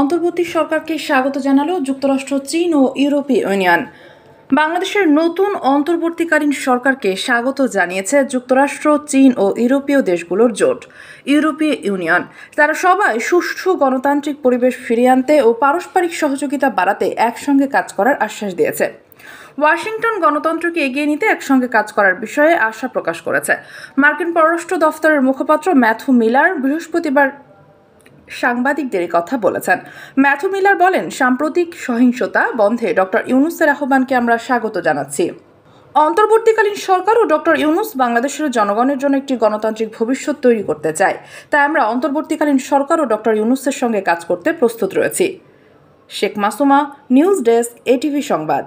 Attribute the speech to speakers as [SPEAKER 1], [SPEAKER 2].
[SPEAKER 1] অন্তর্বর্তী সরকারকে স্বাগত জানালো যুক্তরাষ্ট্র চীন ও ইউরোপীয় ইউনিয়ন বাংলাদেশের নতুন অন্তর্বর্তীকালীন সরকারকে স্বাগত জানিয়েছে যুক্তরাষ্ট্র চীন ও ইউরোপীয় দেশগুলোর জোট ইউরোপীয় ইউনিয়ন তারা সবাই সুষ্ঠু গণতান্ত্রিক পরিবেশ ফিরিয়ে আনতে ও পারস্পরিক সহযোগিতা বাড়াতে একসঙ্গে কাজ করার আশ্বাস দিয়েছে ওয়াশিংটন গণতন্ত্রকে এগিয়ে নিতে একসঙ্গে কাজ করার বিষয়ে আশা প্রকাশ করেছে মার্কিন পররাষ্ট্র দফতরের মুখপাত্র ম্যাথু মিলার বৃহস্পতিবার সাংবাদিকদের কথা বলেছেন ম্যাথু মিলার বলেন সাম্প্রতিক সহিংসতা বন্ধে ডক্টর ইউনুসের আহ্বানকে আমরা স্বাগত জানাচ্ছি অন্তর্বর্তীকালীন সরকার ও ডক্টর ইউনুস বাংলাদেশের জনগণের জন্য একটি গণতান্ত্রিক ভবিষ্যৎ তৈরি করতে চায় তাই আমরা অন্তর্বর্তীকালীন সরকার ও ডক্টর ইউনুসের সঙ্গে কাজ করতে প্রস্তুত রয়েছি Sheikh Masuma news desk ATV সংবাদ